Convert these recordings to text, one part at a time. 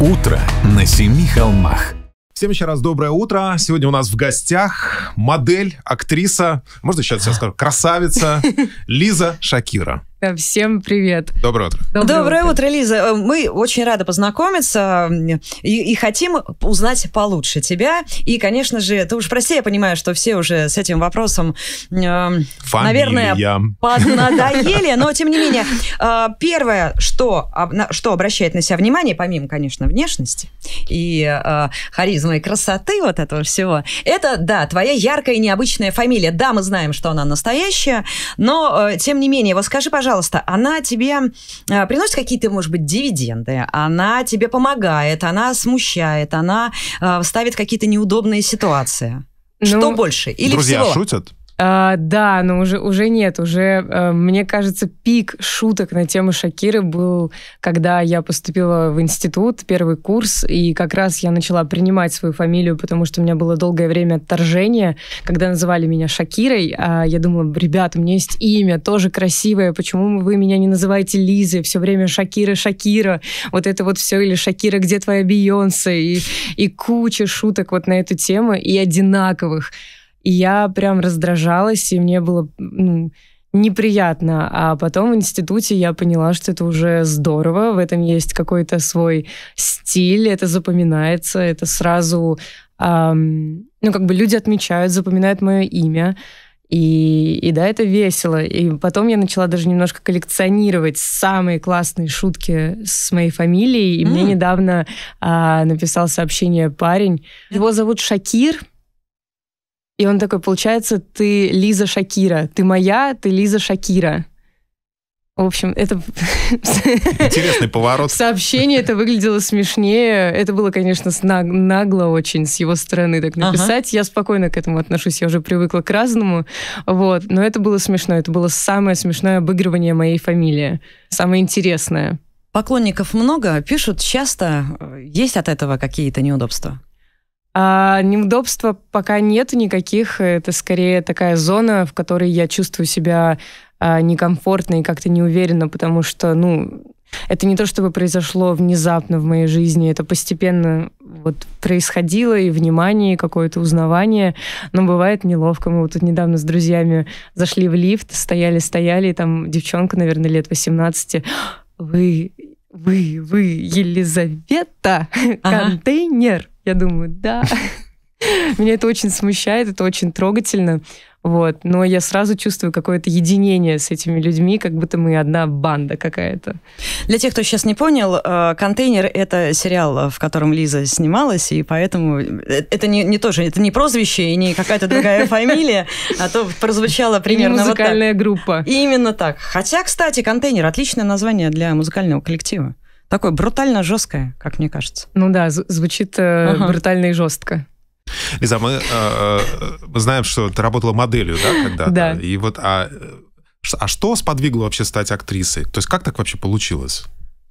Утро на семи холмах. Всем еще раз доброе утро. Сегодня у нас в гостях модель, актриса, можно сейчас я скажу, красавица Лиза Шакира. Э, всем привет. Доброе утро. Доброе, Доброе утро. утро, Лиза. Э, мы очень рады познакомиться и, и хотим узнать получше тебя. И, конечно же, ты уж прости, я понимаю, что все уже с этим вопросом, э, эм, Фамилия. наверное, поднадоели. Но, тем не менее, э, первое, что, об, на, что обращает на себя внимание, помимо, конечно, внешности и э, харизмы и красоты вот этого всего, это, да, твоя яркая и необычная фамилия. Да, мы знаем, что она настоящая, но, э, тем не менее, вот скажи, пожалуйста, пожалуйста, она тебе э, приносит какие-то, может быть, дивиденды, она тебе помогает, она смущает, она э, ставит какие-то неудобные ситуации. Ну, Что больше? Или друзья всего? шутят? А, да, но уже, уже нет. Уже, а, мне кажется, пик шуток на тему Шакиры был, когда я поступила в институт, первый курс, и как раз я начала принимать свою фамилию, потому что у меня было долгое время отторжение, когда называли меня Шакирой. А я думала, ребята, у меня есть имя, тоже красивое, почему вы меня не называете Лизой? Все время Шакира, Шакира. Вот это вот все, или Шакира, где твоя Бейонсе? И, и куча шуток вот на эту тему, и одинаковых. И я прям раздражалась, и мне было ну, неприятно. А потом в институте я поняла, что это уже здорово, в этом есть какой-то свой стиль, это запоминается, это сразу... Эм, ну, как бы люди отмечают, запоминают мое имя. И, и да, это весело. И потом я начала даже немножко коллекционировать самые классные шутки с моей фамилией. И mm. мне недавно а, написал сообщение парень. Его зовут Шакир. И он такой, получается, ты Лиза Шакира. Ты моя, ты Лиза Шакира. В общем, это... Интересный поворот. Сообщение это выглядело смешнее. Это было, конечно, наг... нагло очень с его стороны так написать. Ага. Я спокойно к этому отношусь, я уже привыкла к разному. Вот. Но это было смешно. Это было самое смешное обыгрывание моей фамилии. Самое интересное. Поклонников много, пишут часто. Есть от этого какие-то неудобства? А неудобства пока нету никаких. Это скорее такая зона, в которой я чувствую себя а, некомфортно и как-то неуверенно, потому что, ну, это не то, чтобы произошло внезапно в моей жизни, это постепенно вот происходило, и внимание, и какое-то узнавание, но бывает неловко. Мы вот тут недавно с друзьями зашли в лифт, стояли-стояли, и там девчонка, наверное, лет 18, вы вы, вы, Елизавета, ага. контейнер. Я думаю, да. Меня это очень смущает, это очень трогательно. Вот. Но я сразу чувствую какое-то единение с этими людьми, как будто мы одна банда какая-то. Для тех, кто сейчас не понял, э, «Контейнер» — это сериал, в котором Лиза снималась, и поэтому э, это не, не тоже, это не прозвище и не какая-то другая фамилия, а то прозвучало примерно вот музыкальная группа. Именно так. Хотя, кстати, «Контейнер» — отличное название для музыкального коллектива. Такое брутально жесткое, как мне кажется. Ну да, звучит э, ага. брутально и жестко. Лиза, мы э, э знаем, что ты работала моделью, да, когда-то? Да. И вот, а, а что сподвигло вообще стать актрисой? То есть как так вообще получилось?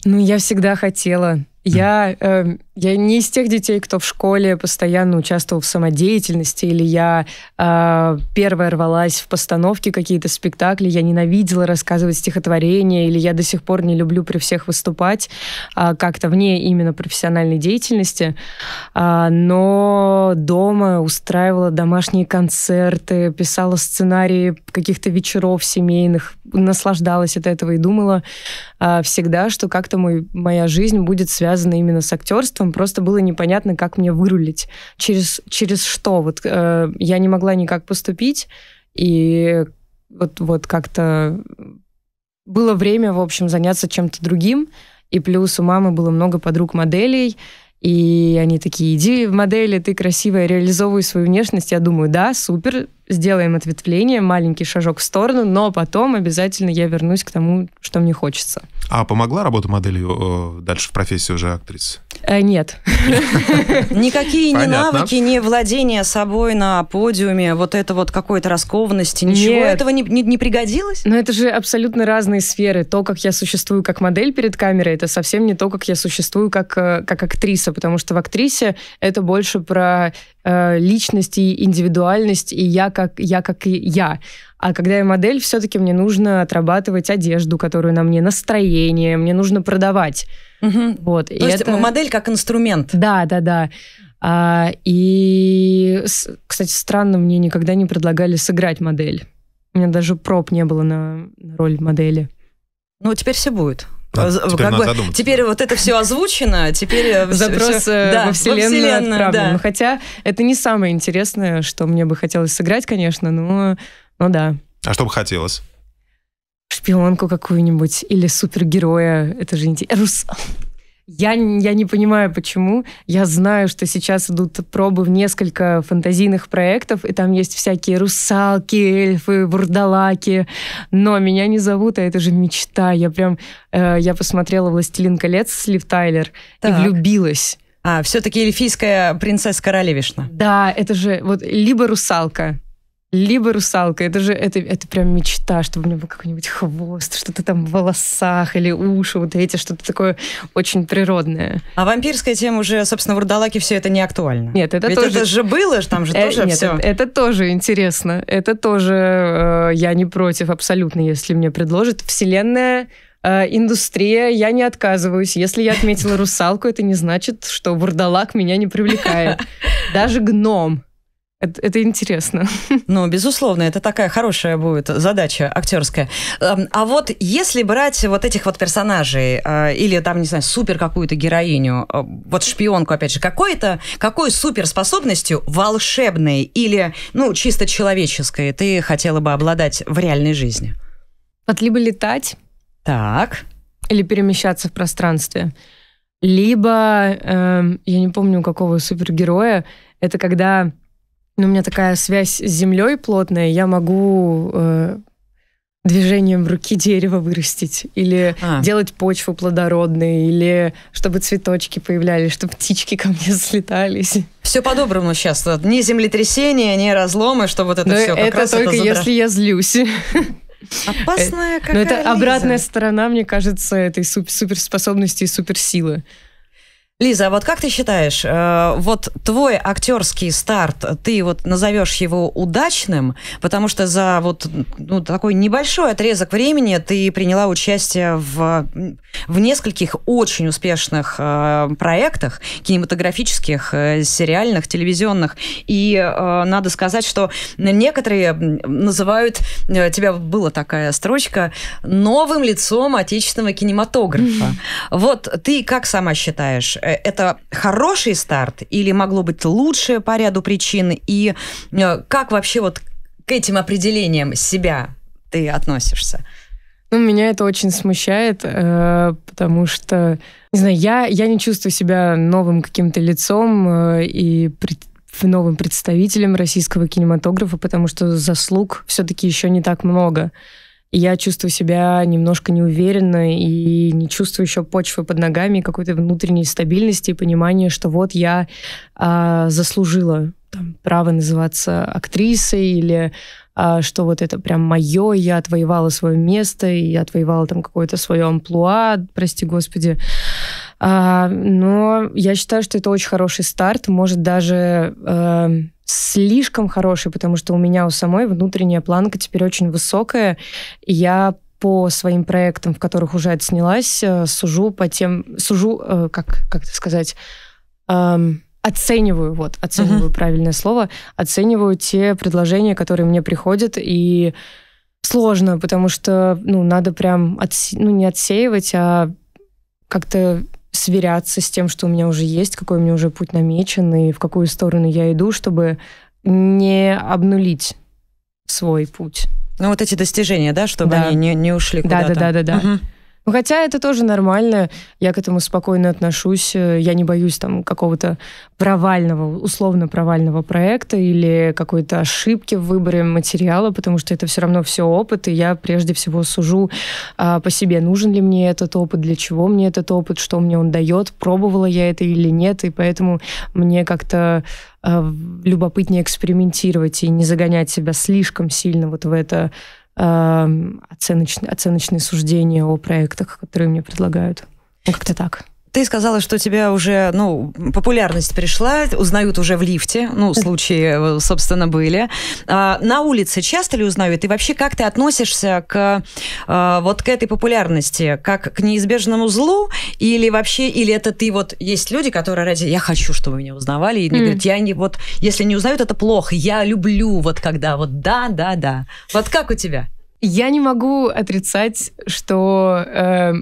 Ну, я всегда хотела. Я э, я не из тех детей, кто в школе постоянно участвовал в самодеятельности, или я э, первая рвалась в постановке какие-то спектакли, я ненавидела рассказывать стихотворения, или я до сих пор не люблю при всех выступать э, как-то вне именно профессиональной деятельности. Э, но дома устраивала домашние концерты, писала сценарии каких-то вечеров семейных, наслаждалась от этого и думала э, всегда, что как-то мой, моя жизнь будет связана именно с актерством, ребенком просто было непонятно, как мне вырулить, через, через что. Вот э, я не могла никак поступить, и вот, вот как-то было время, в общем, заняться чем-то другим, и плюс у мамы было много подруг-моделей, и они такие, иди в модели, ты красивая, реализовывай свою внешность. Я думаю, да, супер, сделаем ответвление, маленький шажок в сторону, но потом обязательно я вернусь к тому, что мне хочется. А помогла работа моделью э, дальше в профессии уже актрисы? Э, нет. Никакие не навыки, не владение собой на подиуме, вот это вот какой-то раскованности, ничего этого не пригодилось? Но это же абсолютно разные сферы. То, как я существую как модель перед камерой, это совсем не то, как я существую как, э, как актриса, потому что в актрисе это больше про Э, личность и индивидуальность, и я как я, как и я. А когда я модель, все-таки мне нужно отрабатывать одежду, которую на мне, настроение, мне нужно продавать. Угу. Вот. То и есть это... модель как инструмент. Да, да, да. А, и, кстати, странно, мне никогда не предлагали сыграть модель. У меня даже проб не было на роль модели. Ну, теперь все будет. Надо, э, теперь, как бы, теперь вот это все озвучено, теперь э, запрос все, э, да, во вселенную, во вселенную отправлен. Да. Ну, хотя это не самое интересное, что мне бы хотелось сыграть, конечно, но, но ну да. А что бы хотелось? Шпионку какую-нибудь или супергероя. Это же интересно. Я, я не понимаю, почему. Я знаю, что сейчас идут пробы в несколько фантазийных проектов, и там есть всякие русалки, эльфы, бурдалаки, но меня не зовут, а это же мечта. Я прям... Э, я посмотрела «Властелин колец» с Лив Тайлер так. и влюбилась. А, все-таки эльфийская принцесса-королевишна. Да, это же вот либо русалка, либо русалка. Это же это, это прям мечта, чтобы у меня был какой-нибудь хвост, что-то там в волосах или уши, вот эти, что-то такое очень природное. А вампирская тема уже, собственно, в Рудалаке все это не актуально. Нет, это Ведь тоже... это же было, там же э, тоже нет, все. Это, это тоже интересно. Это тоже э, я не против абсолютно, если мне предложат. Вселенная э, индустрия, я не отказываюсь. Если я отметила русалку, это не значит, что вурдалак меня не привлекает. Даже гном. Это, это интересно. Ну, безусловно, это такая хорошая будет задача актерская. Эм, а вот если брать вот этих вот персонажей э, или там, не знаю, супер какую-то героиню, э, вот шпионку, опять же, какой-то, какой суперспособностью волшебной или, ну, чисто человеческой ты хотела бы обладать в реальной жизни? Вот либо летать. Так. Или перемещаться в пространстве. Либо, э, я не помню, какого супергероя, это когда ну, у меня такая связь с землей плотная, я могу э, движением руки дерево вырастить, или а. делать почву плодородной, или чтобы цветочки появлялись, чтобы птички ко мне слетались. Все по-доброму сейчас. Ни землетрясения, ни разломы, что вот это Но все как это раз только это задра... если я злюсь. Опасная какая-то. Э, но это обратная сторона, мне кажется, этой суперспособности и суперсилы. Лиза, а вот как ты считаешь, э, вот твой актерский старт, ты вот назовешь его удачным, потому что за вот ну, такой небольшой отрезок времени ты приняла участие в, в нескольких очень успешных э, проектах, кинематографических, э, сериальных, телевизионных, и э, надо сказать, что некоторые называют, э, тебя была такая строчка, новым лицом отечественного кинематографа. Mm-hmm. Вот ты как сама считаешь, Э, это хороший старт или могло быть лучше по ряду причин? И э, как вообще вот к этим определениям себя ты относишься? Ну, меня это очень смущает, э, потому что, не знаю, я, я не чувствую себя новым каким-то лицом и новым представителем российского кинематографа, потому что заслуг все-таки еще не так много я чувствую себя немножко неуверенно и не чувствую еще почвы под ногами, какой-то внутренней стабильности и понимания, что вот я а, заслужила там, право называться актрисой или а, что вот это прям мое, я отвоевала свое место, и я отвоевала там какое-то свое амплуа, прости господи. А, но я считаю, что это очень хороший старт, может даже эм, слишком хороший, потому что у меня у самой внутренняя планка теперь очень высокая, и я по своим проектам, в которых уже отснялась, э, сужу по тем, сужу, э, как, как это сказать, эм, оцениваю, вот, оцениваю uh-huh. правильное слово, оцениваю те предложения, которые мне приходят, и сложно, потому что, ну, надо прям, отсе- ну, не отсеивать, а как-то сверяться с тем, что у меня уже есть, какой у меня уже путь намечен и в какую сторону я иду, чтобы не обнулить свой путь. Ну вот эти достижения, да, чтобы да. они не, не ушли куда-то. Да, да, да, да, да. Угу. Ну, хотя это тоже нормально, я к этому спокойно отношусь, я не боюсь там какого-то провального, условно провального проекта или какой-то ошибки в выборе материала, потому что это все равно все опыт, и я прежде всего сужу а, по себе, нужен ли мне этот опыт, для чего мне этот опыт, что мне он дает, пробовала я это или нет, и поэтому мне как-то а, любопытнее экспериментировать и не загонять себя слишком сильно вот в это Эм, оценочные, оценочные суждения о проектах, которые мне предлагают. Ну, как-то так. Ты сказала, что у тебя уже, ну, популярность пришла, узнают уже в лифте, ну, случаи, э, собственно, были. А, на улице часто ли узнают? И вообще, как ты относишься к а, вот к этой популярности, как к неизбежному злу? Или вообще, или это ты вот, есть люди, которые ради, я хочу, чтобы меня узнавали, и mm. говорят, я не, вот, если не узнают, это плохо, я люблю вот когда вот да, да, да. Вот как у тебя? Я не могу отрицать, что... Э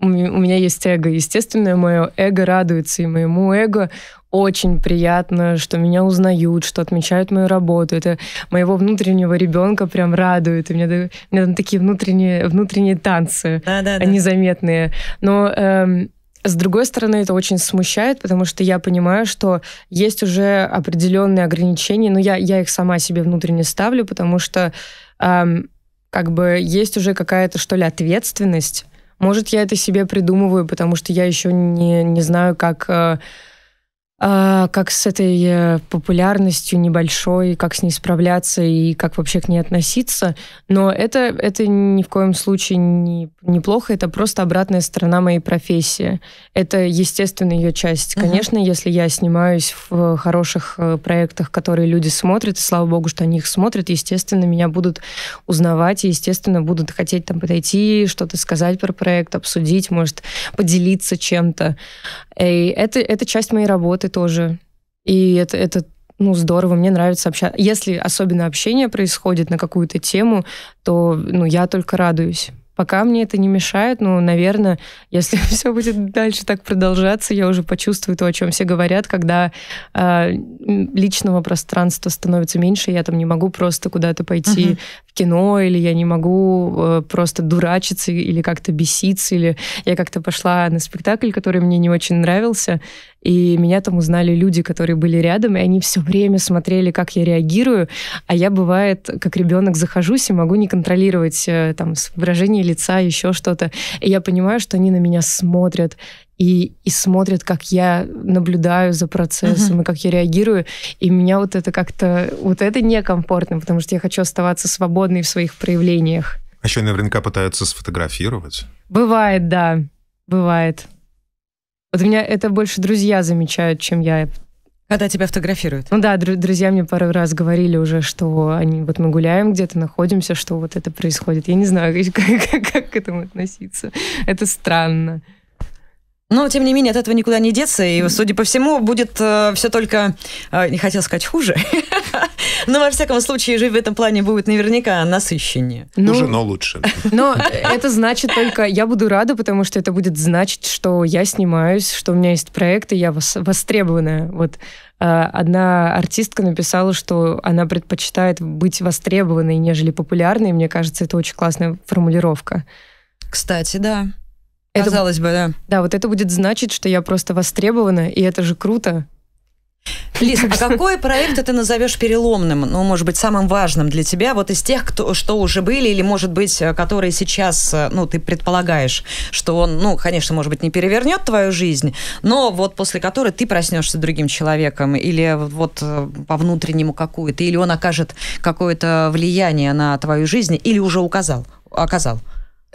у меня есть эго. Естественно, мое эго радуется, и моему эго очень приятно, что меня узнают, что отмечают мою работу. Это моего внутреннего ребенка прям радует. у меня, у меня там такие внутренние, внутренние танцы, да, да, да. незаметные. Но эм, с другой стороны, это очень смущает, потому что я понимаю, что есть уже определенные ограничения, но я, я их сама себе внутренне ставлю, потому что эм, как бы есть уже какая-то, что ли, ответственность может, я это себе придумываю, потому что я еще не, не знаю, как э, а как с этой э, популярностью небольшой, как с ней справляться и как вообще к ней относиться. Но это, это ни в коем случае не, неплохо, это просто обратная сторона моей профессии. Это естественная ее часть. Uh-huh. Конечно, если я снимаюсь в э, хороших э, проектах, которые люди смотрят, и слава богу, что они их смотрят, естественно, меня будут узнавать, и, естественно, будут хотеть там подойти, что-то сказать про проект, обсудить, может, поделиться чем-то. И это, это часть моей работы, тоже. И это, это ну, здорово, мне нравится общаться. Если особенно общение происходит на какую-то тему, то, ну, я только радуюсь. Пока мне это не мешает, но, наверное, если все будет дальше так продолжаться, я уже почувствую то, о чем все говорят, когда э, личного пространства становится меньше, я там не могу просто куда-то пойти uh-huh. в кино, или я не могу э, просто дурачиться, или как-то беситься, или я как-то пошла на спектакль, который мне не очень нравился, и меня там узнали люди, которые были рядом, и они все время смотрели, как я реагирую. А я, бывает, как ребенок захожусь и могу не контролировать э, там выражение лица, еще что-то. И я понимаю, что они на меня смотрят и, и смотрят, как я наблюдаю за процессом uh-huh. и как я реагирую. И меня вот это как-то, вот это некомфортно, потому что я хочу оставаться свободной в своих проявлениях. А еще наверняка пытаются сфотографировать. Бывает, да, бывает. Вот у меня это больше друзья замечают, чем я. Когда тебя фотографируют? Ну да, дру- друзья мне пару раз говорили уже, что они вот мы гуляем где-то, находимся, что вот это происходит. Я не знаю, как, как, как к этому относиться. Это странно. Но, тем не менее, от этого никуда не деться, и, судя по всему, будет э, все только, э, не хотел сказать, хуже. Но, во всяком случае, жизнь в этом плане будет наверняка насыщеннее. Ну, Уже, но лучше. Но это значит только, я буду рада, потому что это будет значить, что я снимаюсь, что у меня есть проект, и я востребованная. Вот э, одна артистка написала, что она предпочитает быть востребованной, нежели популярной. Мне кажется, это очень классная формулировка. Кстати, да. Это, Казалось бы, да. Да, вот это будет значить, что я просто востребована, и это же круто. Лиз, а какой проект ты назовешь переломным, ну, может быть, самым важным для тебя, вот из тех, кто, что уже были, или, может быть, э, которые сейчас, э, ну, ты предполагаешь, что он, ну, конечно, может быть, не перевернет твою жизнь, но вот после которой ты проснешься другим человеком, или вот э, по внутреннему какую-то, или он окажет какое-то влияние на твою жизнь, или уже указал, оказал?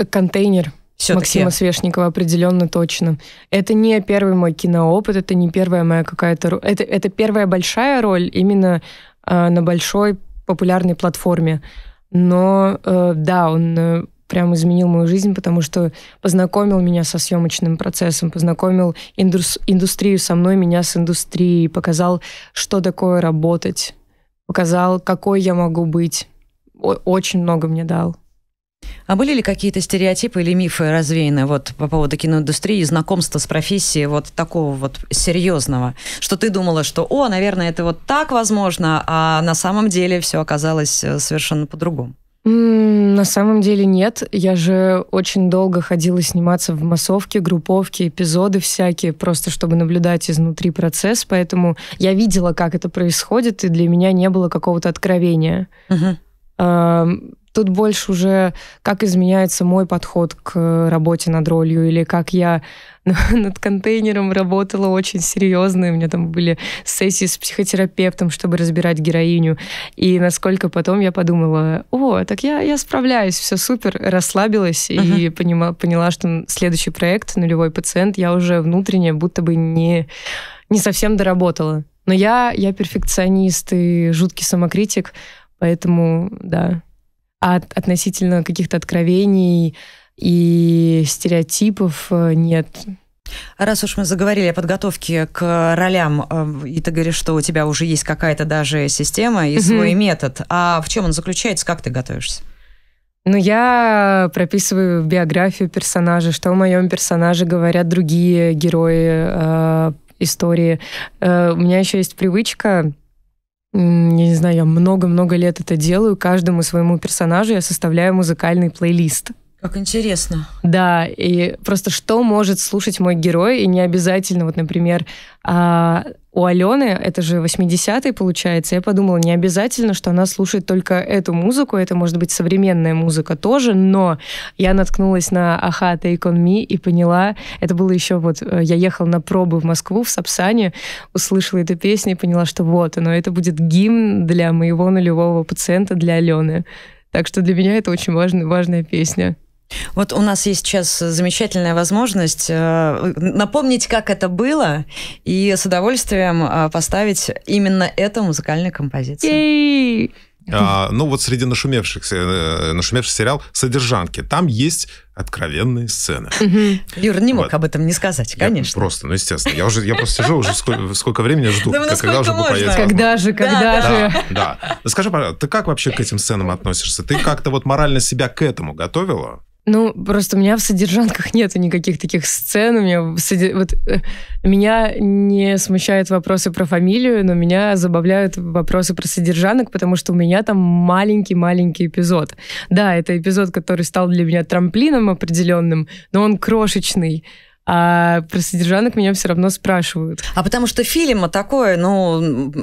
Контейнер все-таки. Максима Свешникова определенно точно. Это не первый мой киноопыт, это не первая моя какая-то... Это, это первая большая роль именно э, на большой популярной платформе. Но э, да, он э, прям изменил мою жизнь, потому что познакомил меня со съемочным процессом, познакомил индус индустрию со мной, меня с индустрией, показал, что такое работать, показал, какой я могу быть. О очень много мне дал. А были ли какие-то стереотипы или мифы развеяны вот по поводу киноиндустрии, знакомства с профессией вот такого вот серьезного, что ты думала, что, о, наверное, это вот так возможно, а на самом деле все оказалось э, совершенно по-другому? На самом деле нет. Я же очень долго ходила сниматься в массовке, групповке, эпизоды всякие, просто чтобы наблюдать изнутри процесс, поэтому я видела, как это происходит, и для меня не было какого-то откровения. Uh-huh. Тут больше уже, как изменяется мой подход к работе над ролью, или как я над контейнером работала очень серьезно, и у меня там были сессии с психотерапевтом, чтобы разбирать героиню, и насколько потом я подумала, о, так я, я справляюсь, все супер, расслабилась uh-huh. и понима, поняла, что следующий проект «Нулевой пациент» я уже внутренне будто бы не, не совсем доработала. Но я, я перфекционист и жуткий самокритик, поэтому, да, от, относительно каких-то откровений и стереотипов э, нет. Раз уж мы заговорили о подготовке к ролям, э, и ты говоришь, что у тебя уже есть какая-то даже система и mm-hmm. свой метод, а в чем он заключается, как ты готовишься? Ну, я прописываю биографию персонажа, что о моем персонаже говорят другие герои э, истории. Э, у меня еще есть привычка я не знаю, я много-много лет это делаю, каждому своему персонажу я составляю музыкальный плейлист. Как интересно. Да, и просто что может слушать мой герой, и не обязательно, вот, например, а, у Алены, это же 80-е получается, я подумала, не обязательно, что она слушает только эту музыку, это может быть современная музыка тоже, но я наткнулась на Аха Take On Me и поняла, это было еще вот, э, я ехала на пробы в Москву, в Сапсане, услышала эту песню и поняла, что вот но это будет гимн для моего нулевого пациента, для Алены. Так что для меня это очень важная, важная песня. Вот у нас есть сейчас замечательная возможность э, напомнить, как это было, и с удовольствием э, поставить именно эту музыкальную композицию. А, ну вот среди нашумевших, э, нашумевших сериал «Содержанки». Там есть откровенные сцены. Угу. Юр не мог вот. об этом не сказать, конечно. Я просто, ну естественно. Я уже, я просто сижу уже сколько, сколько времени жду, да, ну, как, когда уже поедем. Когда же, когда да, же. Да, да. Скажи, пожалуйста, ты как вообще к этим сценам относишься? Ты как-то вот морально себя к этому готовила? Ну, просто у меня в содержанках нету никаких таких сцен. У меня содер... вот, э, меня не смущают вопросы про фамилию, но меня забавляют вопросы про содержанок, потому что у меня там маленький-маленький эпизод. Да, это эпизод, который стал для меня трамплином определенным, но он крошечный а про содержанок меня все равно спрашивают. А потому что фильм такой, ну,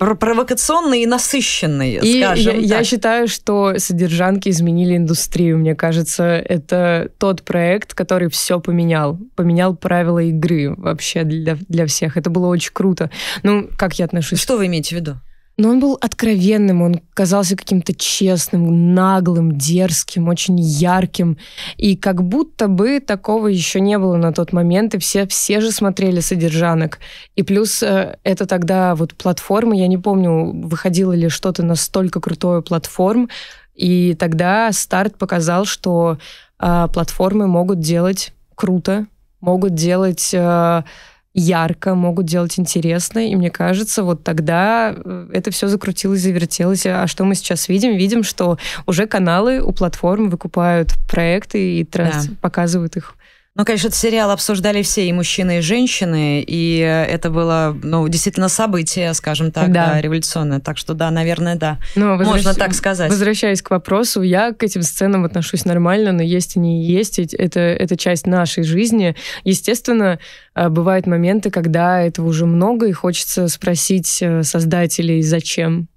провокационный и насыщенные, и скажем. Я, так. я считаю, что содержанки изменили индустрию. Мне кажется, это тот проект, который все поменял. Поменял правила игры вообще для, для всех. Это было очень круто. Ну, как я отношусь? Что вы имеете в виду? Но он был откровенным, он казался каким-то честным, наглым, дерзким, очень ярким. И как будто бы такого еще не было на тот момент, и все, все же смотрели «Содержанок». И плюс э, это тогда вот платформа, я не помню, выходило ли что-то настолько крутое платформ, и тогда старт показал, что э, платформы могут делать круто, могут делать... Э, ярко, могут делать интересно, и мне кажется, вот тогда э, это все закрутилось, завертелось. А что мы сейчас видим? Видим, что уже каналы у платформ выкупают проекты и транс- да. показывают их. Ну, конечно, этот сериал обсуждали все, и мужчины, и женщины, и это было, ну, действительно событие, скажем так, да. Да, революционное. Так что да, наверное, да. Но ну, а возвращ... Можно так сказать. Возвращаясь к вопросу, я к этим сценам отношусь нормально, но есть они и есть, это, это часть нашей жизни. Естественно, э, бывают моменты, когда этого уже много, и хочется спросить э, создателей, зачем?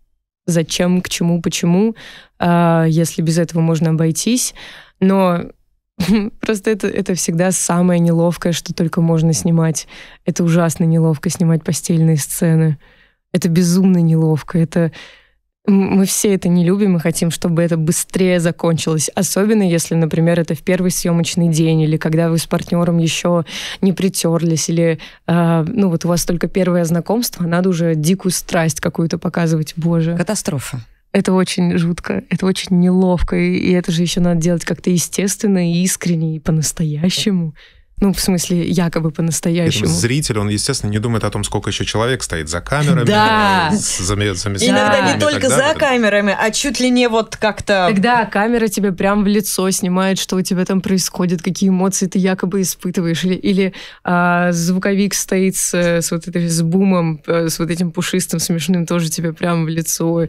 Зачем, к чему, почему, э, если без этого можно обойтись. Но Просто это, это всегда самое неловкое, что только можно снимать. Это ужасно неловко снимать постельные сцены. Это безумно неловко. Это мы все это не любим и хотим, чтобы это быстрее закончилось. Особенно если, например, это в первый съемочный день, или когда вы с партнером еще не притерлись, или э, ну вот у вас только первое знакомство, а надо уже дикую страсть какую-то показывать. Боже. Катастрофа. Это очень жутко, это очень неловко, и это же еще надо делать как-то естественно, и искренне и по-настоящему. Ну, в смысле, якобы по-настоящему. Зритель, он, естественно, не думает о том, сколько еще человек стоит за камерами. Да. Э, Иногда не только за камерами, а чуть ли не вот как-то... Когда камера тебе прям в лицо снимает, что у тебя там происходит, какие эмоции ты якобы испытываешь. Или, или а, звуковик стоит с, с вот этой, с бумом, э, с вот этим пушистым смешным тоже тебе прям в лицо.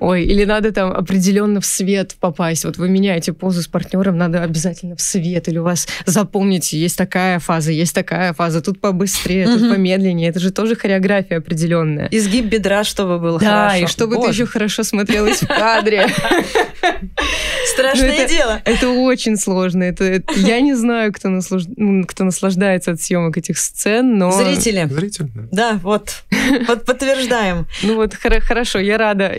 Ой, или надо там определенно в свет попасть. Вот вы меняете позу с партнером, надо обязательно в свет. Или у вас, запомните, есть так такая фаза, есть такая фаза, тут побыстрее, тут помедленнее. Это же тоже хореография определенная. Изгиб бедра, чтобы было да, хорошо. Да, и чтобы Боже. ты еще хорошо смотрелась в кадре. Страшное ну, это, дело. Это очень сложно. Это, это, я не знаю, кто, наслуж... Ну, кто наслаждается от съемок этих сцен, но... Зрители. Зрители. Да, вот. Вот подтверждаем. Ну вот хорошо, я рада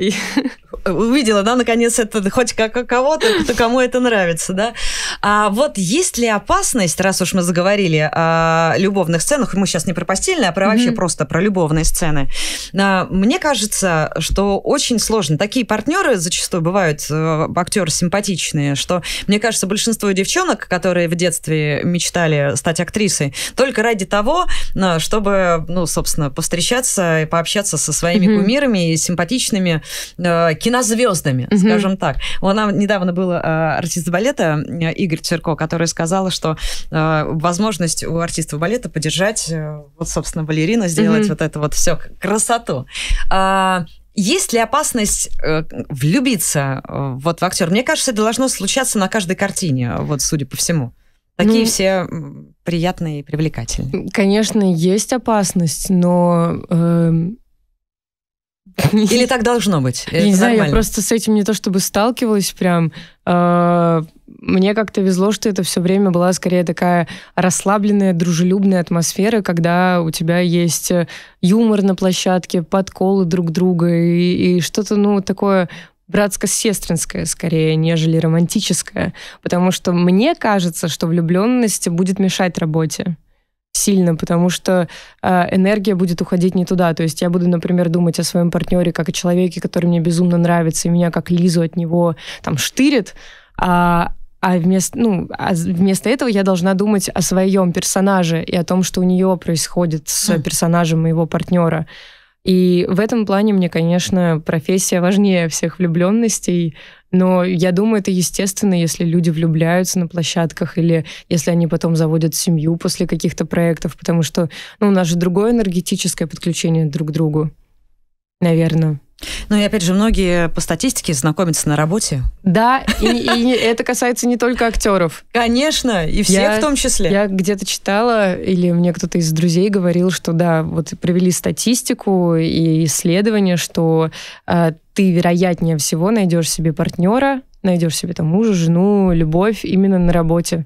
увидела, да, наконец, это хоть как кого-то, то кому это нравится, да. А вот есть ли опасность, раз уж мы заговорили о любовных сценах, мы сейчас не про постельные, а про mm-hmm. вообще просто про любовные сцены. А, мне кажется, что очень сложно. Такие партнеры зачастую бывают, э, актеры симпатичные, что, мне кажется, большинство девчонок, которые в детстве мечтали стать актрисой, только ради того, э, чтобы, ну, собственно, повстречаться и пообщаться со своими mm-hmm. кумирами и симпатичными э, кино рождена звездами, mm-hmm. скажем так. У нас недавно был э, артист балета э, Игорь Цирко, который сказал, что э, возможность у артиста балета поддержать, э, вот, собственно, балерину, сделать mm-hmm. вот это вот все красоту. А, есть ли опасность э, влюбиться э, вот в актер? Мне кажется, это должно случаться на каждой картине, вот судя по всему. Такие ну, все приятные и привлекательные. Конечно, есть опасность, но эм, Или так должно быть? Я не знаю, я просто с этим не то чтобы сталкивалась прям. А, мне как-то везло, что это все время была скорее такая расслабленная, дружелюбная атмосфера, когда у тебя есть э, юмор на площадке, подколы друг друга и, и что-то, ну, такое братско-сестринское скорее, нежели романтическое. Потому что мне кажется, что влюбленность будет мешать работе сильно, потому что э, энергия будет уходить не туда. То есть я буду, например, думать о своем партнере как о человеке, который мне безумно нравится, и меня как Лизу от него там штырит, а, а вместо, ну, а вместо этого я должна думать о своем персонаже и о том, что у нее происходит с персонажем моего партнера. И в этом плане мне, конечно, профессия важнее всех влюбленностей, но я думаю, это естественно, если люди влюбляются на площадках или если они потом заводят семью после каких-то проектов, потому что ну, у нас же другое энергетическое подключение друг к другу, наверное. Ну и опять же, многие по статистике знакомятся на работе. Да, и, и это касается не только актеров. Конечно, и всех в том числе. Я где-то читала, или мне кто-то из друзей говорил, что да, вот провели статистику и исследование, что э, ты вероятнее всего найдешь себе партнера, найдешь себе там мужа, жену, любовь именно на работе.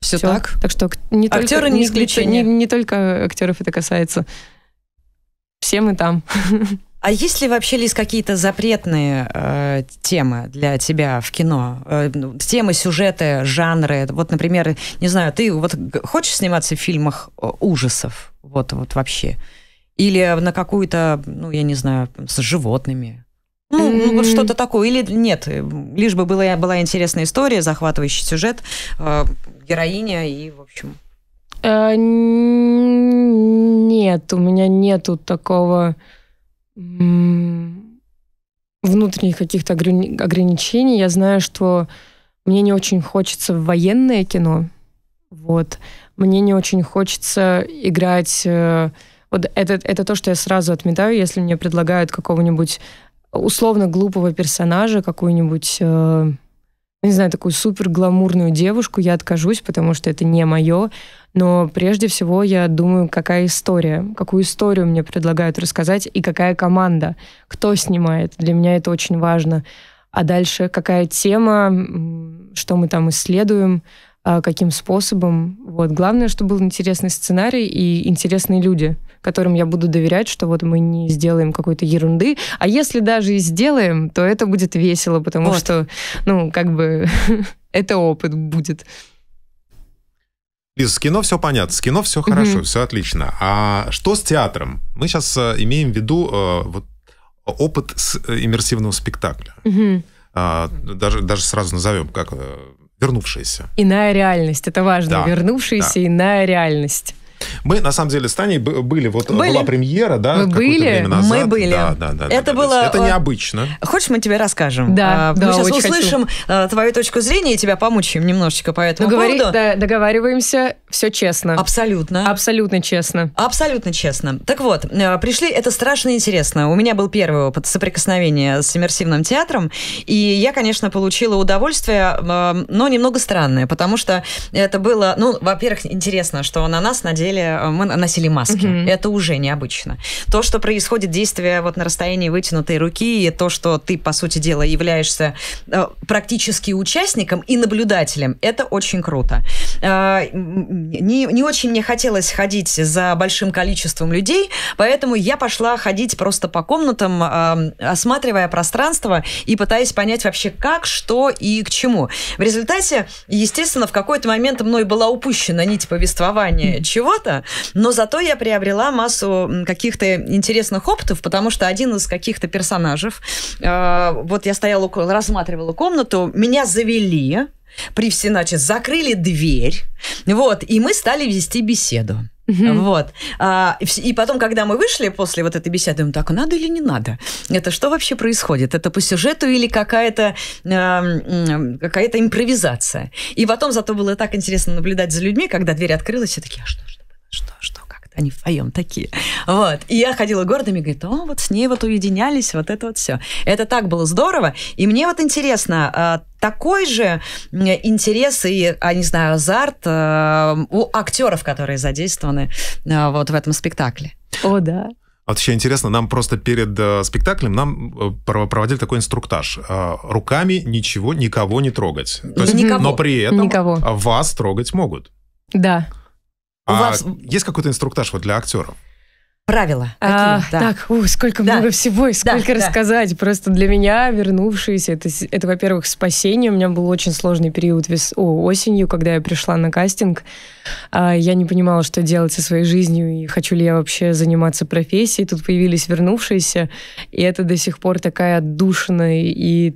Все, Все. так. Так что не актеры только, не исключение. Не, не только актеров это касается. Все мы там. А есть ли вообще, Лиз, какие-то запретные э, темы для тебя в кино? Э, ну, темы, сюжеты, жанры? Вот, например, не знаю, ты вот хочешь сниматься в фильмах э, ужасов? Вот, вот вообще. Или на какую-то, ну, я не знаю, с животными? Ну, mm-hmm. ну вот что-то такое. Или нет, э, лишь бы была, была интересная история, захватывающий сюжет, э, героиня и, в общем... Э, нет, у меня нету такого внутренних каких-то ограничений. Я знаю, что мне не очень хочется в военное кино. Вот. Мне не очень хочется играть... Э, вот это, это то, что я сразу отметаю, если мне предлагают какого-нибудь условно глупого персонажа, какую-нибудь э, не знаю, такую супер гламурную девушку, я откажусь, потому что это не мое. Но прежде всего я думаю, какая история, какую историю мне предлагают рассказать и какая команда, кто снимает. Для меня это очень важно. А дальше какая тема, что мы там исследуем, а, каким способом. Вот. Главное, чтобы был интересный сценарий и интересные люди, которым я буду доверять, что вот мы не сделаем какой-то ерунды. А если даже и сделаем, то это будет весело, потому вот. что, ну, как бы, это опыт будет. Лиза, с кино все понятно, с кино все хорошо, mm-hmm. все отлично. А что с театром? Мы сейчас э, имеем в виду э, вот, опыт с, э, иммерсивного спектакля. Mm-hmm. А, даже, даже сразу назовем, как э, вернувшиеся. Иная реальность, это важно, да, вернувшаяся да. иная реальность. Мы, на самом деле, с Таней были, вот были. была премьера, да? Мы были, время назад. мы были. Да, да, да. Это да, было... Это э, необычно. Хочешь, мы тебе расскажем? Да, а, да Мы сейчас услышим хочу. Э, твою точку зрения и тебя помучим немножечко по этому Договори... поводу. Да, договариваемся, все честно. Абсолютно. Абсолютно честно. Абсолютно честно. Так вот, э, пришли, это страшно интересно. У меня был первый опыт соприкосновения с иммерсивным театром, и я, конечно, получила удовольствие, но немного странное, потому что это было, ну, во-первых, интересно, что на нас надеялись деле э, мы носили маски. Угу. Это уже необычно. То, что происходит действие вот на расстоянии вытянутой руки, и то, что ты, по сути дела, являешься э, практически участником и наблюдателем, это очень круто. Э, не, не очень мне хотелось ходить за большим количеством людей, поэтому я пошла ходить просто по комнатам, осматривая пространство и пытаясь понять вообще, как, что и к чему. В результате, естественно, в какой-то момент мной была упущена нить повествования чего чего но зато я приобрела массу каких-то интересных опытов, потому что один из каких-то персонажей, э, вот я стояла, рассматривала комнату, меня завели, при все, значит, закрыли дверь, вот, и мы стали вести беседу. Вот. А, и потом, когда мы вышли после вот этой беседы, думаем, так, надо или не надо? Это что вообще происходит? Это по сюжету или какая-то, э, какая-то импровизация? И потом зато было так интересно наблюдать за людьми, когда дверь открылась, все такие, а что они вдвоем такие. Вот. И я ходила гордыми, говорит, о, вот с ней вот уединялись, вот это вот все. Это так было здорово. И мне вот интересно, а, такой же интерес и, а не знаю, азарт а, у актеров, которые задействованы а, вот в этом спектакле. О, да. Вообще интересно, нам просто перед э, спектаклем нам э, проводили такой инструктаж. Э, руками ничего, никого не трогать. То есть, никого. Но при этом никого. вас трогать могут. Да. У а вас... Есть какой-то инструктаж вот для актеров? правила. А, да. Так, у, сколько да. много всего и сколько да, рассказать. Да. Просто для меня вернувшиеся, это, это, во-первых, спасение. У меня был очень сложный период вес... О, осенью, когда я пришла на кастинг. А, я не понимала, что делать со своей жизнью и хочу ли я вообще заниматься профессией. Тут появились вернувшиеся, и это до сих пор такая отдушина, и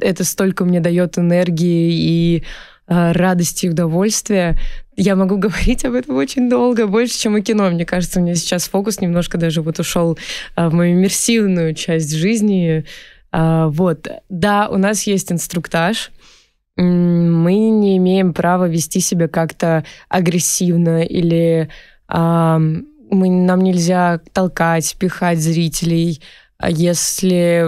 это столько мне дает энергии и Э, радости и удовольствия. Я могу говорить об этом очень долго, больше, чем о кино. Мне кажется, у меня сейчас фокус немножко даже вот ушел э, в мою иммерсивную часть жизни. Э, вот. Да, у нас есть инструктаж, мы не имеем права вести себя как-то агрессивно или мы, нам нельзя толкать, пихать зрителей, а если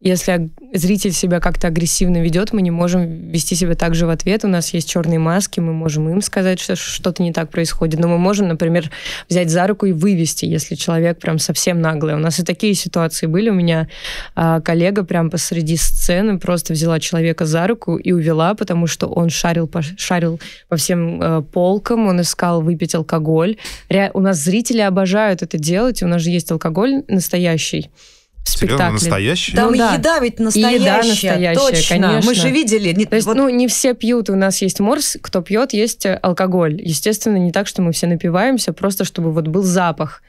если зритель себя как-то агрессивно ведет, мы не можем вести себя так же в ответ. У нас есть черные маски, мы можем им сказать, что что-то не так происходит. Но мы можем, например, взять за руку и вывести, если человек прям совсем наглый. У нас и такие ситуации были. У меня а, коллега прям посреди сцены просто взяла человека за руку и увела, потому что он шарил по, шарил по всем а, полкам, он искал выпить алкоголь. Ре, у нас зрители обожают это делать, у нас же есть алкоголь настоящий спектакле. Серьезно, настоящий? Там ну, да. еда ведь настоящая, и еда настоящая точно. Конечно. Мы же видели. Не, То есть, вот... ну, не все пьют, у нас есть морс, кто пьет, есть э, алкоголь. Естественно, не так, что мы все напиваемся, просто чтобы вот был запах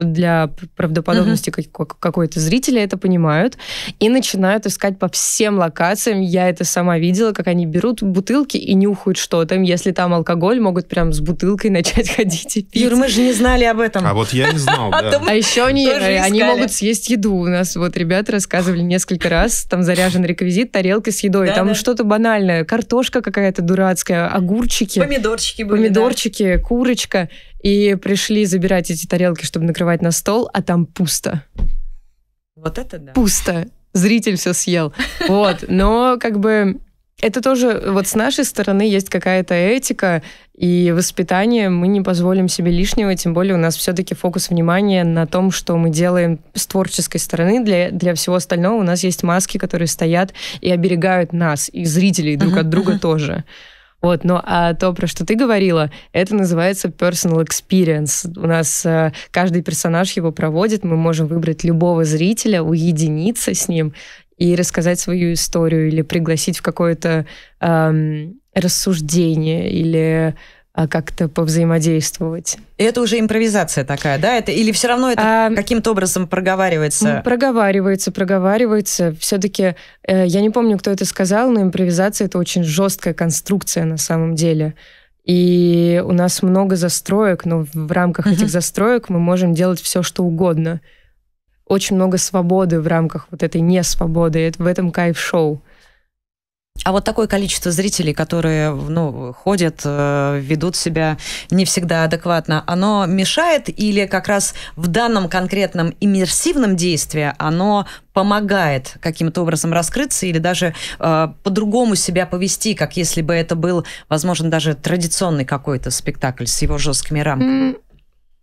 для правдоподобности uh-huh. какой-то зрители это понимают и начинают искать по всем локациям. Я это сама видела, как они берут бутылки и нюхают что там. Если там алкоголь, могут прям с бутылкой начать ходить и пить. Юр, мы же не знали об этом. А вот я не знал, да. А, а еще они, э, они могут съесть еду. У нас вот ребята рассказывали несколько раз, там заряжен реквизит, тарелки с едой, там что-то банальное, картошка какая-то дурацкая, огурчики. Помидорчики были, Помидорчики, курочка и пришли забирать эти тарелки, чтобы накрывать на стол, а там пусто. Вот это да. Пусто. Зритель все съел. Вот. Но как бы это тоже вот с нашей стороны есть какая-то этика и воспитание. Мы не позволим себе лишнего, тем более у нас все-таки фокус внимания на том, что мы делаем с творческой стороны. Для, для всего остального у нас есть маски, которые стоят и оберегают нас, и зрителей друг uh-huh, от друга uh-huh. тоже. Вот, ну а то, про что ты говорила, это называется personal experience. У нас э, каждый персонаж его проводит, мы можем выбрать любого зрителя, уединиться с ним и рассказать свою историю или пригласить в какое-то эм, рассуждение или а, как-то повзаимодействовать. И это уже импровизация такая, да? Это, или все равно это а, каким-то образом проговаривается? Проговаривается, проговаривается. Все-таки, э, я не помню, кто это сказал, но импровизация это очень жесткая конструкция на самом деле. И у нас много застроек, но в рамках этих застроек мы можем делать все, что угодно. Очень много свободы в рамках вот этой несвободы. Это в этом кайф шоу. А вот такое количество зрителей, которые ну, ходят, э, ведут себя не всегда адекватно, оно мешает или как раз в данном конкретном иммерсивном действии оно помогает каким-то образом раскрыться или даже э, по-другому себя повести, как если бы это был, возможно, даже традиционный какой-то спектакль с его жесткими рамками?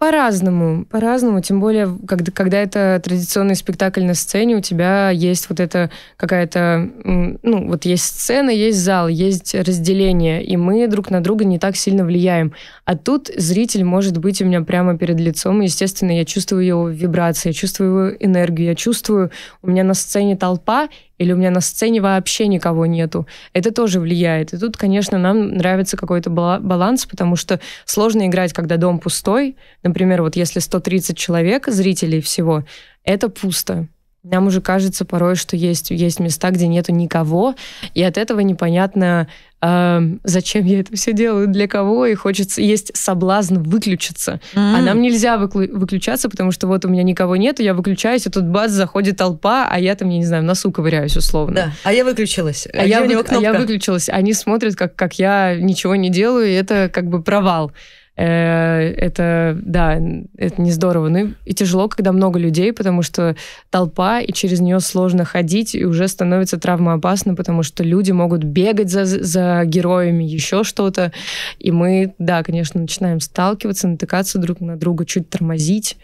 По-разному, по-разному, тем более, когда, когда это традиционный спектакль на сцене, у тебя есть вот это какая-то, ну, вот есть сцена, есть зал, есть разделение, и мы друг на друга не так сильно влияем. А тут зритель может быть у меня прямо перед лицом, и, естественно, я чувствую его вибрации, я чувствую его энергию, я чувствую, у меня на сцене толпа, или у меня на сцене вообще никого нету. Это тоже влияет. И тут, конечно, нам нравится какой-то баланс, потому что сложно играть, когда дом пустой. Например, вот если 130 человек, зрителей всего, это пусто. Нам уже кажется порой, что есть, есть места, где нету никого, и от этого непонятно, э, зачем я это все делаю, для кого, и хочется, есть соблазн выключиться. Mm-hmm. А нам нельзя выклю- выключаться, потому что вот у меня никого нету, я выключаюсь, и тут баз, заходит толпа, а я там, я не знаю, в носу ковыряюсь условно. Да, а я выключилась. А, а я, вы... а я выключилась. Они смотрят, как, как я ничего не делаю, и это как бы провал. Э, это, да, это не здорово. Ну и тяжело, когда много людей, потому что толпа, и через нее сложно ходить, и уже становится травмоопасно, потому что люди могут бегать за, за героями, еще что-то. И мы, да, конечно, начинаем сталкиваться, натыкаться друг на друга, чуть тормозить.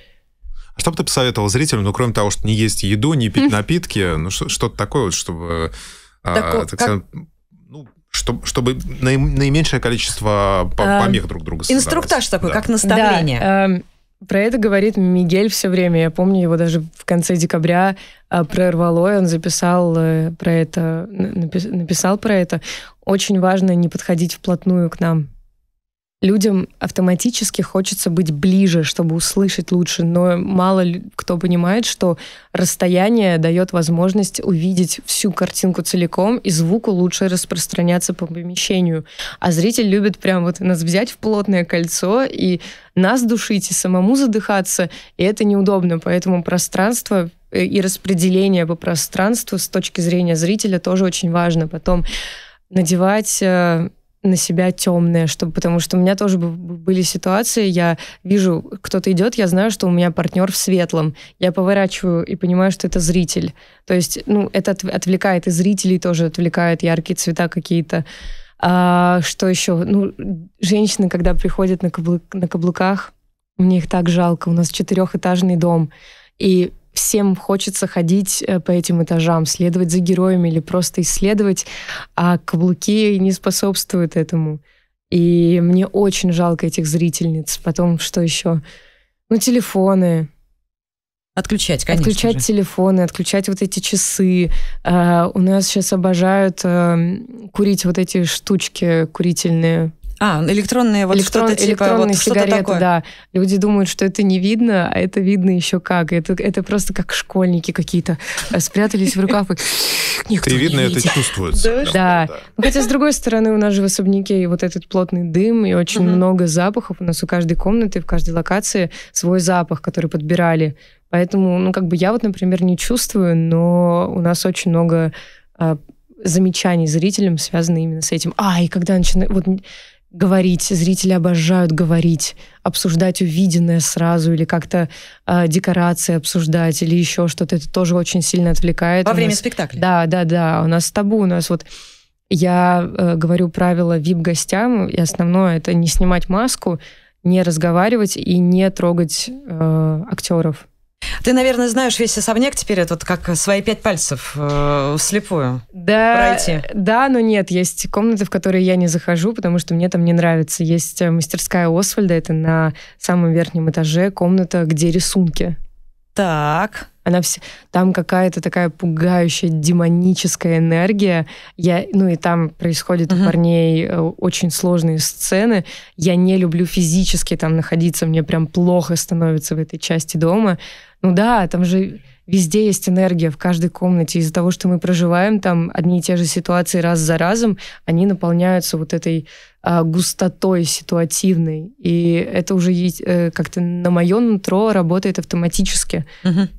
А что бы ты посоветовал зрителям, ну, кроме того, что не есть еду, не пить напитки, ну, что-то такое, вот, чтобы... А, так сказать, чтобы, чтобы наименьшее количество эм, помех друг друга Инструктаж такой, да. как наставление. Да. Эм, про это говорит Мигель все время. Я помню, его даже в конце декабря э, прорвало, и он записал э, про это, написал про это. Очень важно не подходить вплотную к нам людям автоматически хочется быть ближе, чтобы услышать лучше, но мало кто понимает, что расстояние дает возможность увидеть всю картинку целиком, и звуку лучше распространяться по помещению. А зритель любит прям вот нас взять в плотное кольцо и нас душить, и самому задыхаться, и это неудобно, поэтому пространство э, и распределение по пространству с точки зрения зрителя тоже очень важно. Потом надевать э, на себя темное, чтобы, потому что у меня тоже были ситуации, я вижу, кто-то идет, я знаю, что у меня партнер в светлом, я поворачиваю и понимаю, что это зритель. То есть, ну, это отвлекает и зрителей тоже, отвлекает яркие цвета какие-то. А, что еще? Ну, женщины, когда приходят на, каблук, на каблуках, мне их так жалко, у нас четырехэтажный дом, и всем хочется ходить э, по этим этажам, следовать за героями или просто исследовать, а каблуки не способствуют этому. И мне очень жалко этих зрительниц. Потом что еще? Ну, телефоны. Отключать, конечно. Отключать же. телефоны, отключать вот эти часы. Э, у нас сейчас обожают э, курить вот эти штучки курительные а, электронные вот Электрон, что-то типа электронные вот сигареты, что такое. да. Люди думают, что это не видно, а это видно еще как. Это, это просто как школьники какие-то э, спрятались в рукав и никто не видно, это чувствуется. Да. Ну, хотя, с другой стороны, у нас же в особняке вот этот плотный дым и очень много запахов. У нас у каждой комнаты, в каждой локации свой запах, который подбирали. Поэтому, ну, как бы я вот, например, не чувствую, но у нас очень много а, замечаний зрителям, связаны именно с этим. А, и когда начинаю... Вот говорить, зрители обожают говорить, обсуждать увиденное сразу или как-то э, декорации обсуждать или еще что-то. Это тоже очень сильно отвлекает. Во время нас. спектакля. Да, да, да. У нас табу, у нас вот я э, говорю правила VIP гостям, и основное это не снимать маску, не разговаривать и не трогать э, актеров. Ты, наверное, знаешь весь особняк теперь, этот как свои пять пальцев э, слепую да, пройти. Да, но нет, есть комнаты, в которые я не захожу, потому что мне там не нравится. Есть э, мастерская Освальда, это на самом верхнем этаже комната, где рисунки. Так. Она вся... Там какая-то такая пугающая демоническая энергия. Я... Ну и там происходит uh-huh. у парней э, очень сложные сцены. Я не люблю физически там находиться, мне прям плохо становится в этой части дома. Ну да, там же везде есть энергия, в каждой комнате. Из-за того, что мы проживаем там одни и те же ситуации раз за разом, они наполняются вот этой а, густотой ситуативной. И это уже э, как-то на мое нутро работает автоматически. Угу.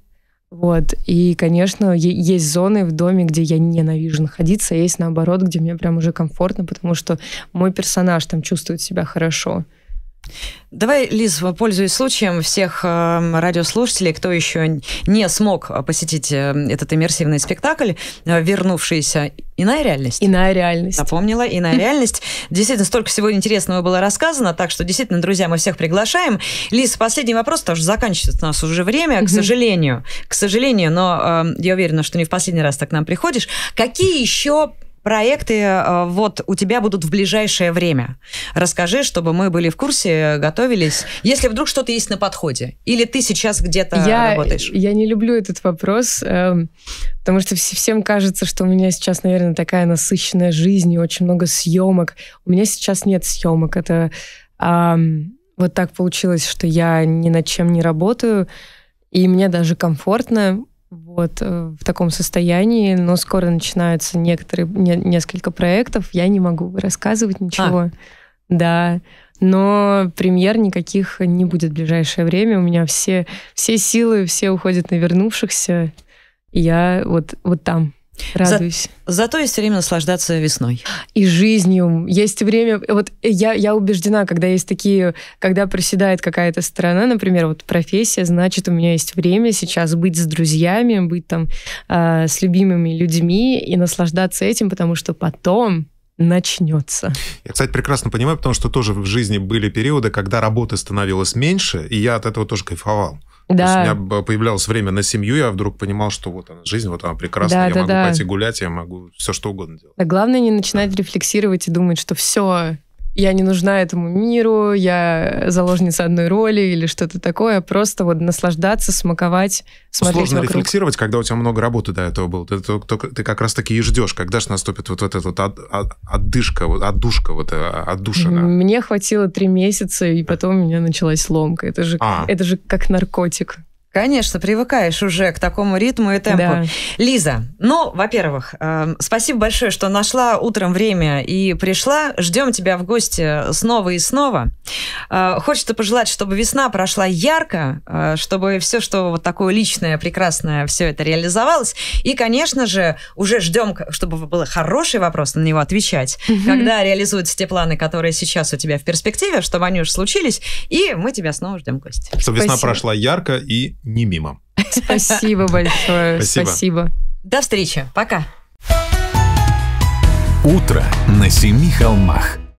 Вот. И, конечно, есть зоны в доме, где я ненавижу находиться, а есть наоборот, где мне прям уже комфортно, потому что мой персонаж там чувствует себя хорошо. Давай, Лиз, пользуясь случаем, всех э, радиослушателей, кто еще не смог посетить э, этот иммерсивный спектакль, э, вернувшийся «Иная реальность». «Иная реальность». Напомнила «Иная реальность». Действительно, столько всего интересного было рассказано, так что, действительно, друзья, мы всех приглашаем. Лиз, последний вопрос, потому что заканчивается у нас уже время, к сожалению. К сожалению, но э, я уверена, что не в последний раз так к нам приходишь. Какие еще проекты э, вот у тебя будут в ближайшее время? Расскажи, чтобы мы были в курсе, готовились. Если вдруг что-то есть на подходе, или ты сейчас где-то я, работаешь? Я не люблю этот вопрос, эм, потому что всем кажется, что у меня сейчас, наверное, такая насыщенная жизнь и очень много съемок. У меня сейчас нет съемок. Это вот так получилось, что я ни над чем не работаю, и мне даже комфортно вот э, в таком состоянии, но скоро начинаются некоторые не, несколько проектов, я не могу рассказывать ничего. А. Да, но премьер никаких не будет в ближайшее время. У меня все все силы, все уходят на вернувшихся, я вот вот там. Радуюсь. За, зато есть время наслаждаться весной. И жизнью. Есть время... Вот я, я убеждена, когда есть такие... Когда проседает какая-то сторона, например, вот профессия, значит, у меня есть время сейчас быть с друзьями, быть там э, с любимыми людьми и наслаждаться этим, потому что потом начнется. Я, кстати, прекрасно понимаю, потому что тоже в жизни были периоды, когда работы становилось меньше, и я от этого тоже кайфовал. Да. То есть у меня появлялось время на семью, я вдруг понимал, что вот она жизнь, вот она прекрасна, да, я да, могу да. пойти гулять, я могу все что угодно делать. Да, главное не начинать да. рефлексировать и думать, что все, я не нужна этому миру, я заложница одной роли или что-то такое, просто вот наслаждаться, смаковать, смотреть Сложно вокруг. рефлексировать, когда у тебя много работы до этого было. Ты, ты, ты как раз таки и ждешь, когда же наступит вот эта вот от, от, отдышка, вот, отдушка, вот э, отдушина. Мне хватило три месяца, и потом у меня началась ломка. Это же, а. это же как наркотик. Конечно, привыкаешь уже к такому ритму и темпу. Да. Лиза, ну, во-первых, э, спасибо большое, что нашла утром время и пришла. Ждем тебя в гости снова и снова. Э, хочется пожелать, чтобы весна прошла ярко, э, чтобы все, что вот такое личное, прекрасное, все это реализовалось. И, конечно же, уже ждем, чтобы был хороший вопрос на него отвечать, угу. когда реализуются те планы, которые сейчас у тебя в перспективе, чтобы они уже случились, и мы тебя снова ждем в гости. Чтобы весна прошла ярко и не мимо. Спасибо большое. Спасибо. Спасибо. До встречи. Пока. Утро на семи холмах.